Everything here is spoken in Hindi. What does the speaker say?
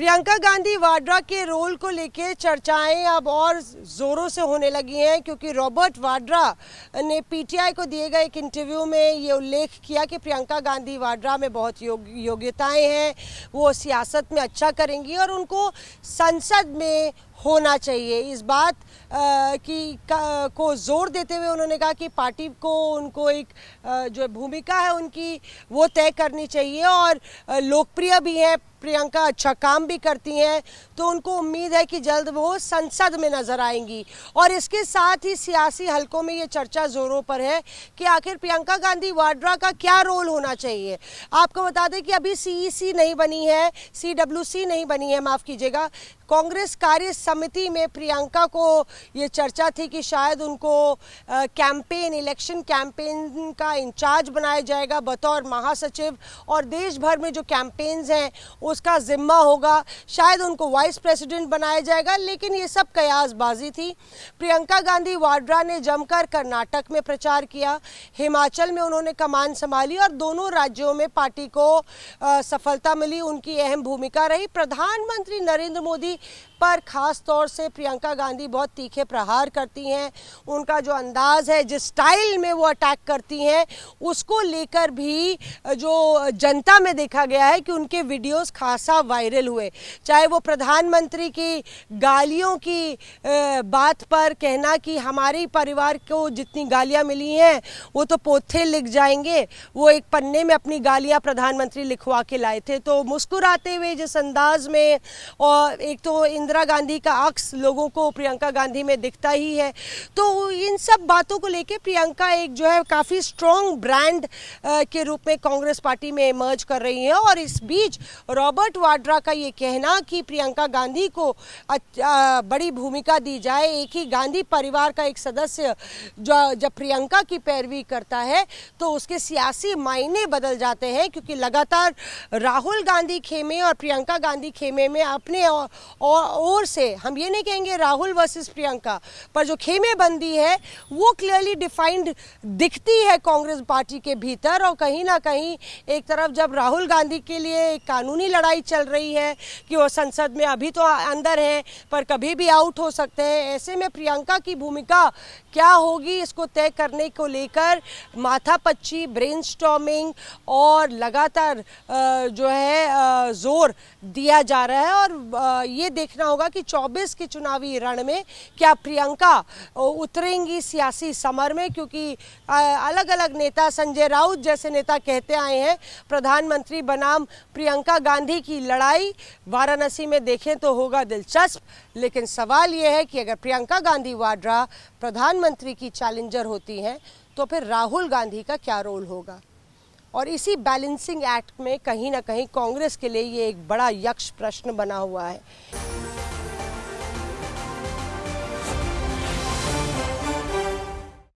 प्रियंका गांधी वाड्रा के रोल को लेकर चर्चाएं अब और ज़ोरों से होने लगी हैं क्योंकि रॉबर्ट वाड्रा ने पीटीआई को दिए गए एक इंटरव्यू में ये उल्लेख किया कि प्रियंका गांधी वाड्रा में बहुत योग, योग्यताएं हैं वो सियासत में अच्छा करेंगी और उनको संसद में होना चाहिए इस बात आ, की का, को जोर देते हुए उन्होंने कहा कि पार्टी को उनको एक आ, जो भूमिका है उनकी वो तय करनी चाहिए और लोकप्रिय भी हैं प्रियंका अच्छा काम भी करती हैं तो उनको उम्मीद है कि जल्द वो संसद में नजर आएंगी और इसके साथ ही सियासी हलकों में ये चर्चा जोरों पर है कि आखिर प्रियंका गांधी वाड्रा का क्या रोल होना चाहिए आपको बता दें कि अभी सीईसी e नहीं बनी है सीडब्ल्यूसी नहीं बनी है माफ़ कीजिएगा कांग्रेस कार्य समिति में प्रियंका को ये चर्चा थी कि शायद उनको कैंपेन इलेक्शन कैंपेन का इंचार्ज बनाया जाएगा बतौर महासचिव और देश भर में जो कैंपेन्स हैं उसका ज़िम्मा होगा शायद उनको वाइस प्रेसिडेंट बनाया जाएगा लेकिन ये सब कयासबाजी थी प्रियंका गांधी वाड्रा ने जमकर कर्नाटक में प्रचार किया हिमाचल में उन्होंने कमान संभाली और दोनों राज्यों में पार्टी को आ, सफलता मिली उनकी अहम भूमिका रही प्रधानमंत्री नरेंद्र मोदी पर खास तौर से प्रियंका गांधी बहुत तीखे प्रहार करती हैं उनका जो अंदाज़ है जिस स्टाइल में वो अटैक करती हैं उसको लेकर भी जो जनता में देखा गया है कि उनके वीडियोस खासा वायरल हुए चाहे वो प्रधानमंत्री की गालियों की बात पर कहना कि हमारे परिवार को जितनी गालियाँ मिली हैं वो तो पोथे लिख जाएंगे वो एक पन्ने में अपनी गालियाँ प्रधानमंत्री लिखवा के लाए थे तो मुस्कुराते हुए जिस अंदाज में और एक तो इंदिरा गांधी का अक्स लोगों को प्रियंका गांधी में दिखता ही है तो इन सब बातों को लेके प्रियंका एक जो है काफ़ी स्ट्रॉन्ग ब्रांड के रूप में कांग्रेस पार्टी में इमर्ज कर रही हैं और इस बीच रॉबर्ट वाड्रा का ये कहना कि प्रियंका गांधी को बड़ी भूमिका दी जाए एक ही गांधी परिवार का एक सदस्य जो जब प्रियंका की पैरवी करता है तो उसके सियासी मायने बदल जाते हैं क्योंकि लगातार राहुल गांधी खेमे और प्रियंका गांधी खेमे में अपने और, और से हम ये नहीं कहेंगे राहुल वर्सेस प्रियंका पर जो खेमेबंदी है वो क्लियरली डिफाइंड दिखती है कांग्रेस पार्टी के भीतर और कहीं ना कहीं एक तरफ जब राहुल गांधी के लिए एक कानूनी लड़ाई चल रही है कि वो संसद में अभी तो अंदर हैं पर कभी भी आउट हो सकते हैं ऐसे में प्रियंका की भूमिका क्या होगी इसको तय करने को लेकर माथापच्ची ब्रेन और लगातार जो है जोर दिया जा रहा है और ये देखना होगा कि 2024 के चुनावी रण में क्या प्रियंका उतरेंगी सियासी समर में क्योंकि अलग अलग नेता संजय राउत जैसे नेता कहते आए हैं प्रधानमंत्री बनाम प्रियंका गांधी की लड़ाई वाराणसी में देखें तो होगा दिलचस्प लेकिन सवाल यह है कि अगर प्रियंका गांधी वाड्रा प्रधानमंत्री की चैलेंजर होती हैं तो फिर राहुल गांधी का क्या रोल होगा और इसी बैलेंसिंग एक्ट में कहीं ना कहीं कांग्रेस के लिए ये एक बड़ा यक्ष प्रश्न बना हुआ है